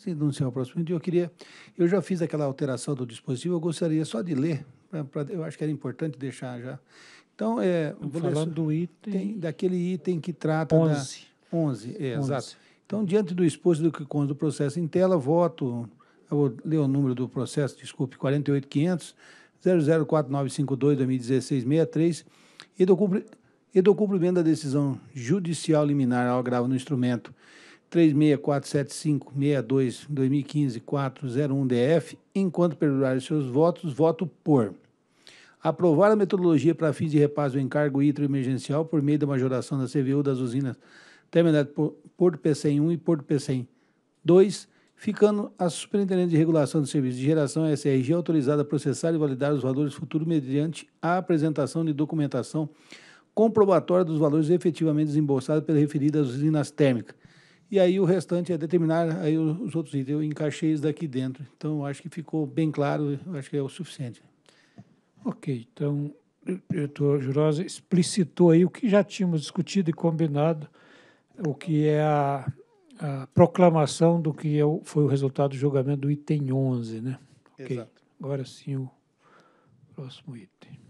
Se o próximo dia, eu queria. Eu já fiz aquela alteração do dispositivo, eu gostaria só de ler, pra, pra, eu acho que era importante deixar já. Então, é. Falando do item. Tem, daquele item que trata. 11. Da, 11, é, 11. exato. Então, diante do exposto do que consta do processo em tela, voto. Eu vou ler o número do processo, desculpe, 48.500.0049.52.2016.63, e e do cumprimento da decisão judicial liminar ao agravo no instrumento 36475-62-2015-401-DF, enquanto perdurarem seus votos, voto por aprovar a metodologia para fins de repasse do encargo hidro emergencial por meio da majoração da CVU das usinas terminadas por Porto PCM 1 e Porto PCM 2, ficando a Superintendente de Regulação de Serviços de Geração, SRG, autorizada a processar e validar os valores futuros mediante a apresentação de documentação comprobatória dos valores efetivamente desembolsados pela referida usinas térmicas e aí o restante é determinar aí os outros itens. Eu encaixei isso daqui dentro. Então, acho que ficou bem claro, acho que é o suficiente. Ok, então, diretor Jurosa explicitou aí o que já tínhamos discutido e combinado, o que é a, a proclamação do que é o, foi o resultado do julgamento do item 11, né? Okay. Exato. Agora sim, o próximo item.